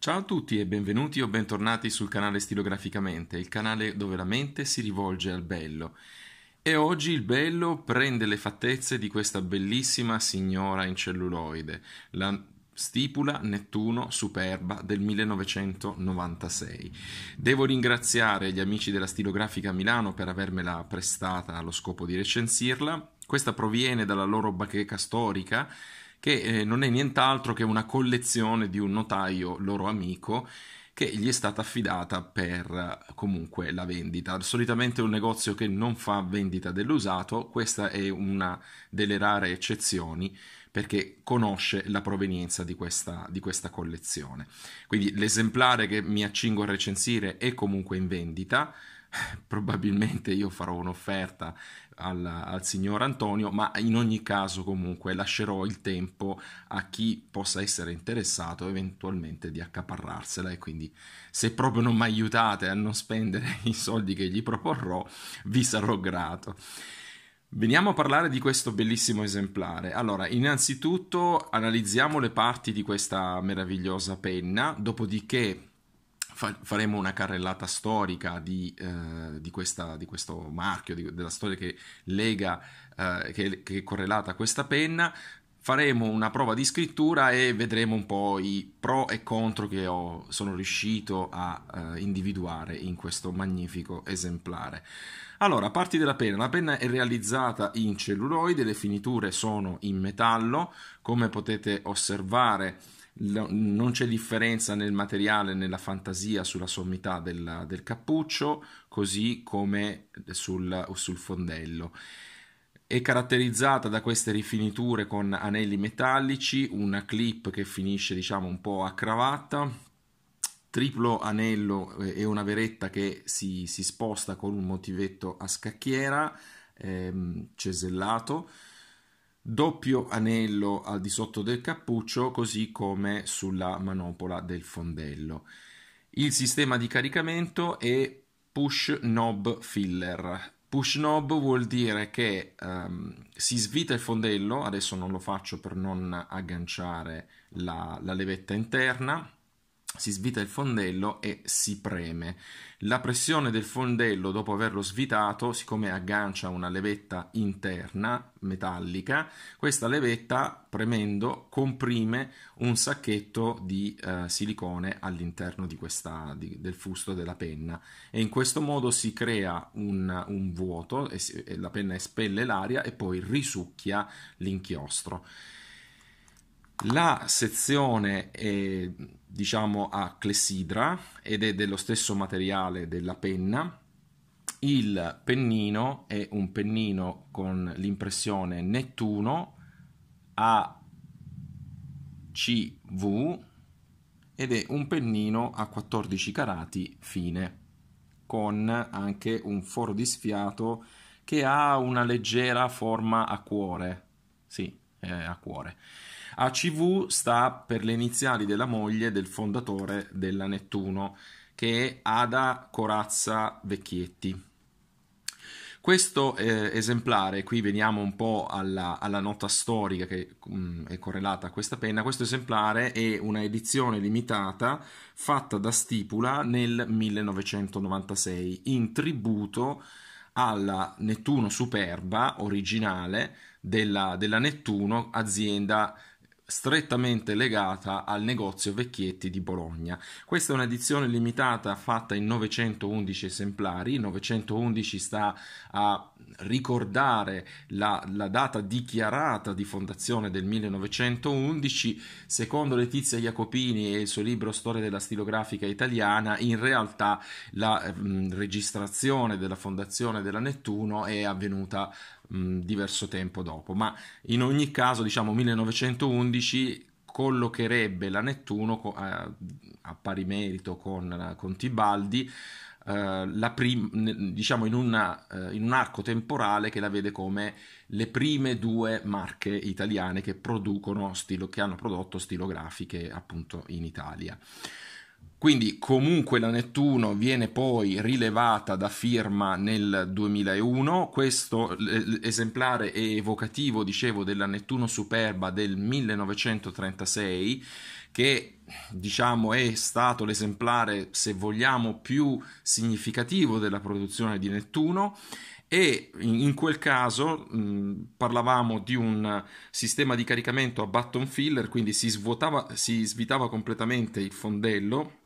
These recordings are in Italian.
Ciao a tutti e benvenuti o bentornati sul canale Stilograficamente, il canale dove la mente si rivolge al bello. E oggi il bello prende le fattezze di questa bellissima signora in celluloide, la Stipula Nettuno Superba del 1996. Devo ringraziare gli amici della Stilografica Milano per avermela prestata allo scopo di recensirla. Questa proviene dalla loro bacheca storica che eh, non è nient'altro che una collezione di un notaio loro amico che gli è stata affidata per comunque la vendita. Solitamente un negozio che non fa vendita dell'usato, questa è una delle rare eccezioni perché conosce la provenienza di questa, di questa collezione. Quindi l'esemplare che mi accingo a recensire è comunque in vendita, probabilmente io farò un'offerta al, al, signor Antonio, ma in ogni caso comunque lascerò il tempo a chi possa essere interessato eventualmente di accaparrarsela e quindi se proprio non mi aiutate a non spendere i soldi che gli proporrò, vi sarò grato. Veniamo a parlare di questo bellissimo esemplare. Allora, innanzitutto analizziamo le parti di questa meravigliosa penna, dopodiché fa- faremo una carrellata storica di, eh, di, questa, di questo marchio, di, della storia che lega, eh, che, che è correlata a questa penna faremo una prova di scrittura e vedremo un po' i pro e contro che ho, sono riuscito a eh, individuare in questo magnifico esemplare. Allora, parti della penna. La penna è realizzata in celluloide, le finiture sono in metallo, come potete osservare non c'è differenza nel materiale, nella fantasia sulla sommità del, del cappuccio, così come sul, sul fondello è caratterizzata da queste rifiniture con anelli metallici, una clip che finisce diciamo un po' a cravatta, triplo anello eh, e una veretta che si, si sposta con un motivetto a scacchiera ehm, cesellato, doppio anello al di sotto del cappuccio così come sulla manopola del fondello. Il sistema di caricamento è push knob filler Push knob vuol dire che um, si svita il fondello, adesso non lo faccio per non agganciare la, la levetta interna, si svita il fondello e si preme. La pressione del fondello dopo averlo svitato, siccome aggancia una levetta interna metallica, questa levetta premendo comprime un sacchetto di eh, silicone all'interno di questa, di, del fusto della penna e in questo modo si crea un, un vuoto e, si, e la penna espelle l'aria e poi risucchia l'inchiostro. La sezione è diciamo a clessidra ed è dello stesso materiale della penna. Il pennino è un pennino con l'impressione Nettuno ACV ed è un pennino a 14 carati fine con anche un foro di sfiato che ha una leggera forma a cuore. Sì, eh, a cuore ACV sta per le iniziali della moglie del fondatore della Nettuno, che è Ada Corazza Vecchietti. Questo eh, esemplare, qui veniamo un po' alla, alla nota storica che mh, mm, è correlata a questa penna, questo esemplare è una edizione limitata fatta da Stipula nel 1996 in tributo alla Nettuno Superba originale della, della Nettuno, azienda strettamente legata al negozio Vecchietti di Bologna. Questa è un'edizione limitata fatta in 911 esemplari, 911 sta a ricordare la, la, data dichiarata di fondazione del 1911, secondo Letizia Jacopini e il suo libro Storia della stilografica italiana, in realtà la mh, mm, registrazione della fondazione della Nettuno è avvenuta mh, mm, diverso tempo dopo, ma in ogni caso, diciamo 1911 collocherebbe la Nettuno a, eh, a pari merito con, con Tibaldi eh, prim- diciamo in, una, eh, in, un arco temporale che la vede come le prime due marche italiane che producono stilo, che hanno prodotto stilografiche appunto in Italia. Quindi comunque la Nettuno viene poi rilevata da firma nel 2001, questo esemplare è evocativo, dicevo, della Nettuno Superba del 1936 che diciamo è stato l'esemplare, se vogliamo, più significativo della produzione di Nettuno e in quel caso mh, parlavamo di un sistema di caricamento a button filler, quindi si, svuotava, si svitava completamente il fondello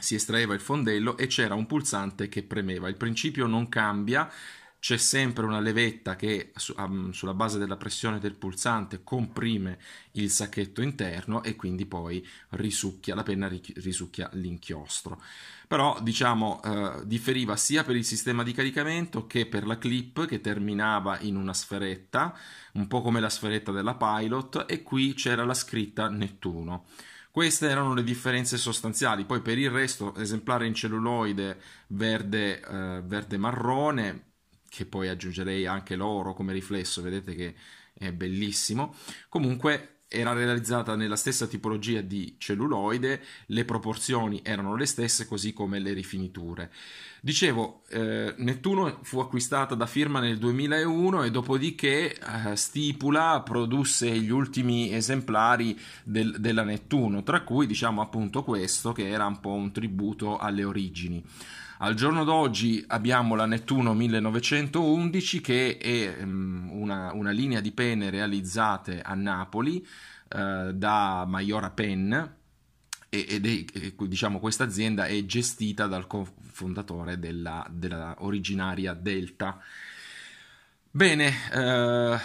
si estraeva il fondello e c'era un pulsante che premeva. Il principio non cambia, c'è sempre una levetta che su, um, sulla base della pressione del pulsante comprime il sacchetto interno e quindi poi risucchia, la penna risucchia l'inchiostro. Però diciamo eh, differiva sia per il sistema di caricamento che per la clip che terminava in una sferetta, un po' come la sferetta della Pilot e qui c'era la scritta Nettuno. Queste erano le differenze sostanziali, poi per il resto esemplare in celluloide verde, eh, verde marrone, che poi aggiungerei anche l'oro come riflesso, vedete che è bellissimo. Comunque era realizzata nella stessa tipologia di celluloide, le proporzioni erano le stesse così come le rifiniture. Dicevo, eh, Nettuno fu acquistata da firma nel 2001 e dopodiché eh, Stipula produsse gli ultimi esemplari del, della Nettuno, tra cui diciamo appunto questo che era un po' un tributo alle origini. Al giorno d'oggi abbiamo la Nettuno 1911 che è ehm, una, una linea di pene realizzate a Napoli eh, da Maiora Pen ed è, diciamo, questa azienda è gestita dal cofondatore della, della originaria Delta. Bene, eh,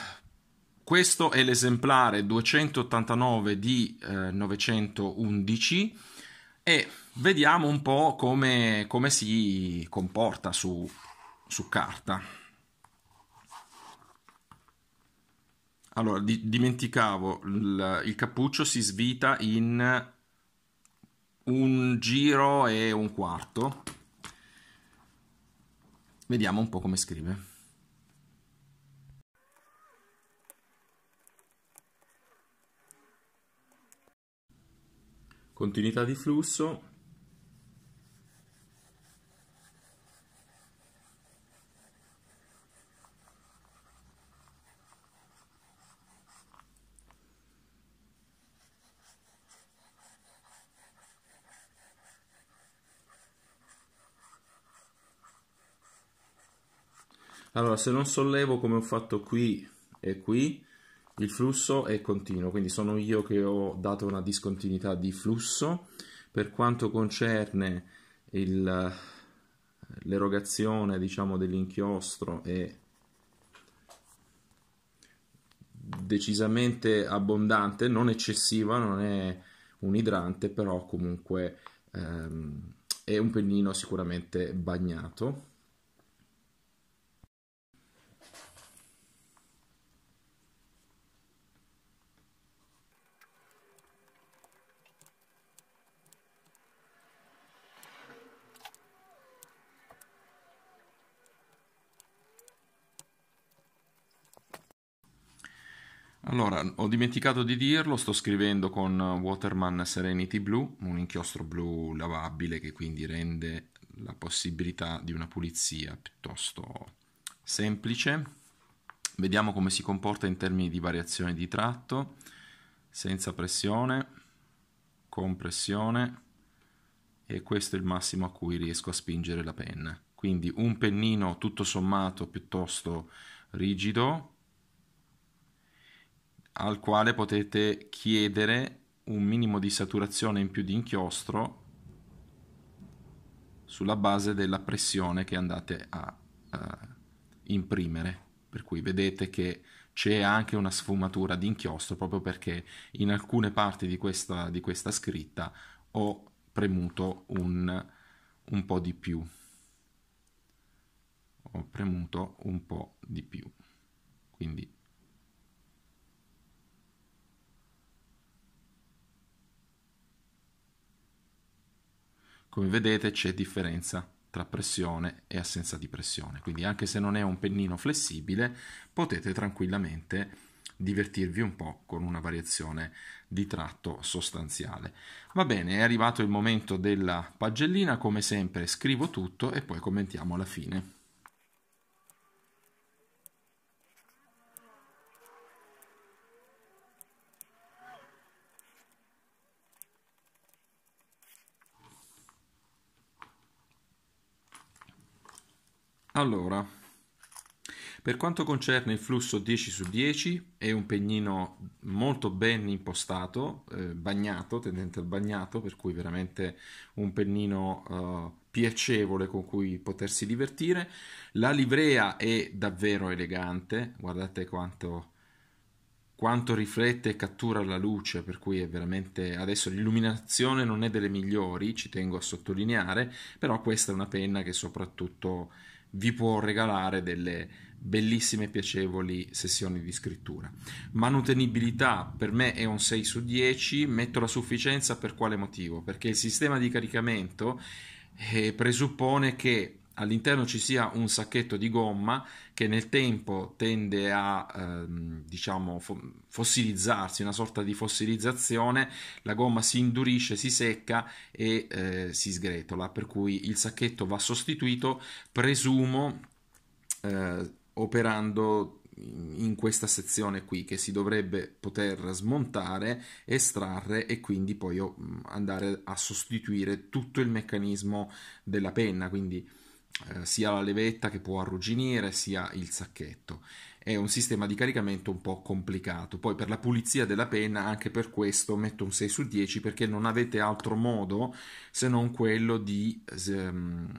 questo è l'esemplare 289 di eh, 911 e Vediamo un po' come, come si comporta su, su carta. Allora, di, dimenticavo, il, il cappuccio si svita in un giro e un quarto. Vediamo un po' come scrive. Continuità di flusso, Allora, se non sollevo come ho fatto qui e qui, il flusso è continuo, quindi sono io che ho dato una discontinuità di flusso. Per quanto concerne il, l'erogazione diciamo, dell'inchiostro è decisamente abbondante, non eccessiva, non è un idrante, però comunque ehm, è un pennino sicuramente bagnato Allora, ho dimenticato di dirlo, sto scrivendo con Waterman Serenity Blue, un inchiostro blu lavabile che quindi rende la possibilità di una pulizia piuttosto semplice. Vediamo come si comporta in termini di variazione di tratto, senza pressione, con pressione e questo è il massimo a cui riesco a spingere la penna. Quindi un pennino tutto sommato piuttosto rigido, al quale potete chiedere un minimo di saturazione in più di inchiostro sulla base della pressione che andate a uh, imprimere. Per cui vedete che c'è anche una sfumatura di inchiostro proprio perché in alcune parti di questa, di questa scritta ho premuto un, un po' di più. Ho premuto un po' di più. Quindi Come vedete c'è differenza tra pressione e assenza di pressione, quindi anche se non è un pennino flessibile potete tranquillamente divertirvi un po' con una variazione di tratto sostanziale. Va bene, è arrivato il momento della pagellina, come sempre scrivo tutto e poi commentiamo alla fine. Allora, per quanto concerne il flusso 10 su 10 è un pennino molto ben impostato, eh, bagnato, tendente al bagnato, per cui veramente un pennino eh, piacevole con cui potersi divertire. La livrea è davvero elegante, guardate quanto, quanto riflette e cattura la luce, per cui è veramente adesso l'illuminazione non è delle migliori, ci tengo a sottolineare, però questa è una penna che soprattutto vi può regalare delle bellissime e piacevoli sessioni di scrittura. Manutenibilità per me è un 6 su 10, metto la sufficienza per quale motivo? Perché il sistema di caricamento eh, presuppone che all'interno ci sia un sacchetto di gomma che nel tempo tende a ehm, diciamo fossilizzarsi, una sorta di fossilizzazione, la gomma si indurisce, si secca e eh, si sgretola, per cui il sacchetto va sostituito, presumo eh, operando in questa sezione qui che si dovrebbe poter smontare, estrarre e quindi poi oh, andare a sostituire tutto il meccanismo della penna, quindi eh, sia la levetta che può arrugginire sia il sacchetto. È un sistema di caricamento un po' complicato. Poi per la pulizia della penna, anche per questo metto un 6 su 10 perché non avete altro modo se non quello di ehm,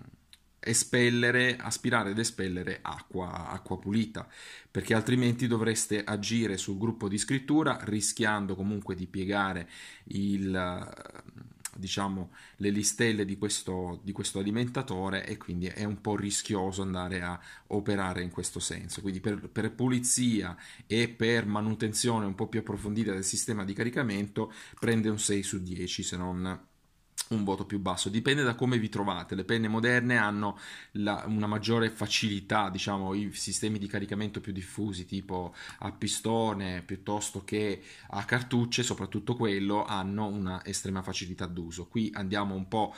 espellere, aspirare ed espellere acqua, acqua pulita, perché altrimenti dovreste agire sul gruppo di scrittura rischiando comunque di piegare il diciamo, le listelle di questo, di questo alimentatore e quindi è un po' rischioso andare a operare in questo senso. Quindi per, per pulizia e per manutenzione un po' più approfondita del sistema di caricamento prende un 6 su 10 se non un voto più basso, dipende da come vi trovate. Le penne moderne hanno la, una maggiore facilità, diciamo, i sistemi di caricamento più diffusi, tipo a pistone piuttosto che a cartucce, soprattutto quello, hanno una estrema facilità d'uso. Qui andiamo un po'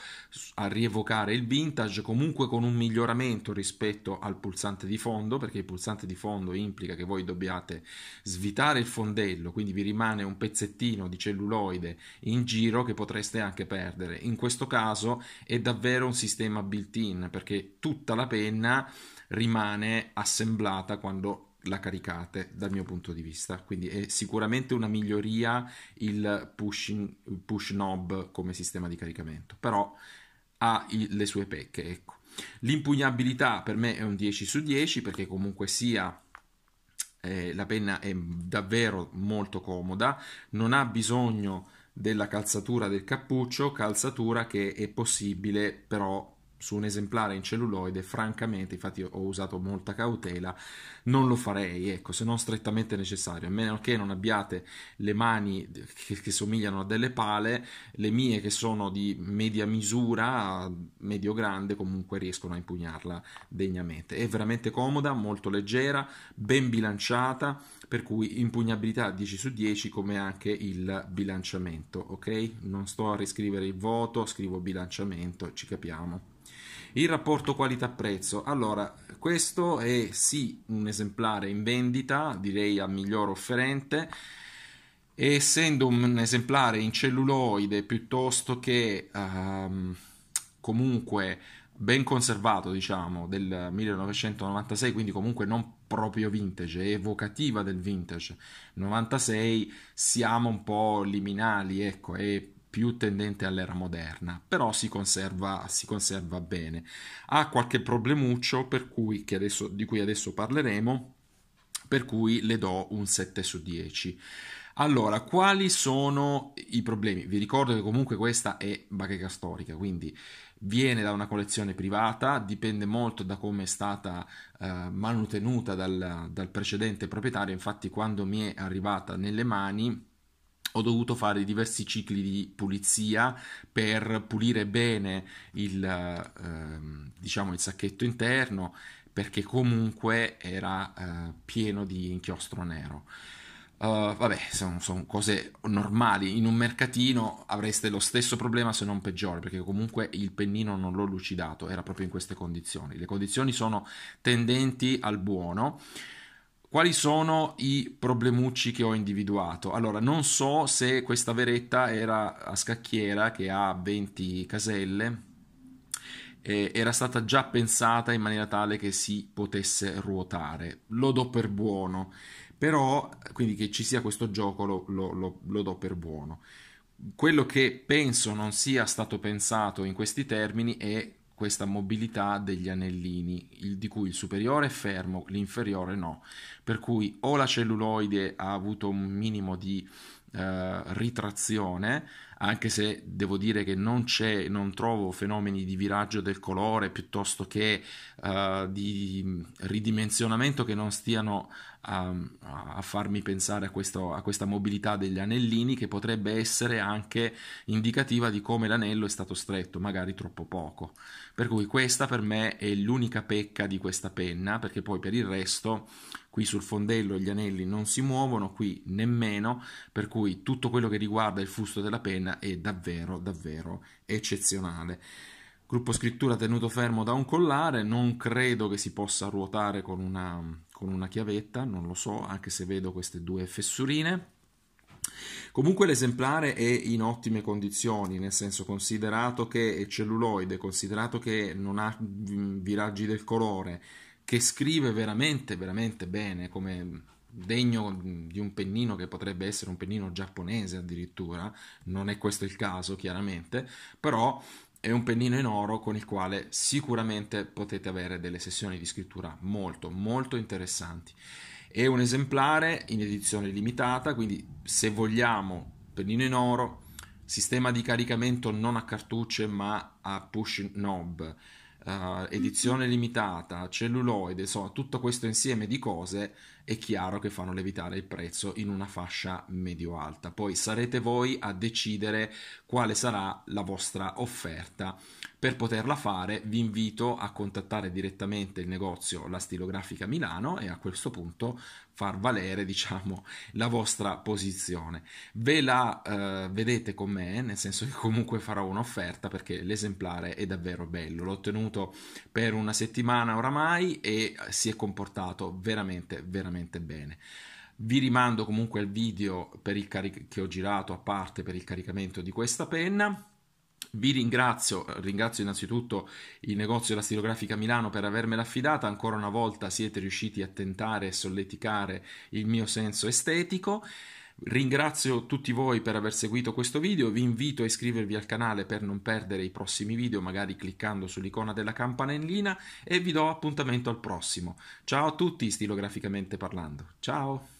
a rievocare il vintage, comunque con un miglioramento rispetto al pulsante di fondo, perché il pulsante di fondo implica che voi dobbiate svitare il fondello, quindi vi rimane un pezzettino di celluloide in giro che potreste anche perdere in questo caso è davvero un sistema built-in perché tutta la penna rimane assemblata quando la caricate dal mio punto di vista quindi è sicuramente una miglioria il push, il push knob come sistema di caricamento però ha i, le sue pecche ecco l'impugnabilità per me è un 10 su 10 perché comunque sia eh, la penna è davvero molto comoda non ha bisogno della calzatura del cappuccio, calzatura che è possibile però su un esemplare in celluloide, francamente, infatti ho usato molta cautela, non lo farei, ecco, se non strettamente necessario, a meno che non abbiate le mani che, che somigliano a delle pale, le mie che sono di media misura, medio grande, comunque riescono a impugnarla degnamente. È veramente comoda, molto leggera, ben bilanciata, per cui impugnabilità 10 su 10 come anche il bilanciamento, ok? Non sto a riscrivere il voto, scrivo bilanciamento, ci capiamo. Il rapporto qualità-prezzo. Allora, questo è sì un esemplare in vendita, direi al miglior offerente. E essendo un esemplare in celluloide piuttosto che ehm, comunque ben conservato, diciamo, del 1996, quindi comunque non proprio vintage, evocativa del vintage. 96 siamo un po' liminali, ecco, è più tendente all'era moderna, però si conserva, si conserva bene. Ha qualche problemuccio per cui, adesso, di cui adesso parleremo, per cui le do un 7 su 10. Allora, quali sono i problemi? Vi ricordo che comunque questa è bacheca storica, quindi viene da una collezione privata, dipende molto da come è stata eh, manutenuta dal, dal precedente proprietario, infatti quando mi è arrivata nelle mani ho dovuto fare diversi cicli di pulizia per pulire bene il, eh, diciamo il sacchetto interno perché comunque era eh, pieno di inchiostro nero. Uh, vabbè, sono, sono, cose normali. In un mercatino avreste lo stesso problema, se non peggiore, perché comunque il pennino non l'ho lucidato, era proprio in queste condizioni. Le condizioni sono tendenti al buono. Quali sono i problemucci che ho individuato? Allora, non so se questa veretta era a scacchiera che ha 20 caselle, eh, era stata già pensata in maniera tale che si potesse ruotare. Lo do per buono, però quindi che ci sia questo gioco lo, lo, lo, lo do per buono. Quello che penso non sia stato pensato in questi termini è questa mobilità degli anellini, il, di cui il superiore è fermo, l'inferiore no. Per cui o la celluloide ha avuto un minimo di eh, ritrazione, anche se devo dire che non, non trovo fenomeni di viraggio del colore piuttosto che uh, di ridimensionamento che non stiano a, a farmi pensare a, questo, a questa mobilità degli anellini che potrebbe essere anche indicativa di come l'anello è stato stretto, magari troppo poco. Per cui questa per me è l'unica pecca di questa penna, perché poi per il resto qui sul fondello gli anelli non si muovono, qui nemmeno, per cui tutto quello che riguarda il fusto della penna è davvero, davvero eccezionale. Gruppo scrittura tenuto fermo da un collare, non credo che si possa ruotare con una, con una chiavetta, non lo so, anche se vedo queste due fessurine. Comunque l'esemplare è in ottime condizioni, nel senso considerato che è celluloide, considerato che non ha mm, viraggi del colore, che scrive veramente, veramente bene, come degno di un pennino che potrebbe essere un pennino giapponese addirittura, non è questo il caso chiaramente, però è un pennino in oro con il quale sicuramente potete avere delle sessioni di scrittura molto molto interessanti. È un esemplare in edizione limitata, quindi se vogliamo pennino in oro, sistema di caricamento non a cartucce ma a push knob, uh, edizione limitata, celluloide, insomma tutto questo insieme di cose è chiaro che fanno levitare il prezzo in una fascia medio-alta. Poi sarete voi a decidere quale sarà la vostra offerta per poterla fare vi invito a contattare direttamente il negozio La Stilografica Milano e a questo punto far valere diciamo la vostra posizione. Ve la eh, vedete con me, nel senso che comunque farò un'offerta perché l'esemplare è davvero bello. L'ho tenuto per una settimana oramai e si è comportato veramente veramente bene. Vi rimando comunque al video cari- che ho girato a parte per il caricamento di questa penna vi ringrazio, ringrazio innanzitutto il negozio della Stilografica Milano per avermela affidata, ancora una volta siete riusciti a tentare e solleticare il mio senso estetico. Ringrazio tutti voi per aver seguito questo video, vi invito a iscrivervi al canale per non perdere i prossimi video, magari cliccando sull'icona della campanellina e vi do appuntamento al prossimo. Ciao a tutti, stilograficamente parlando. Ciao!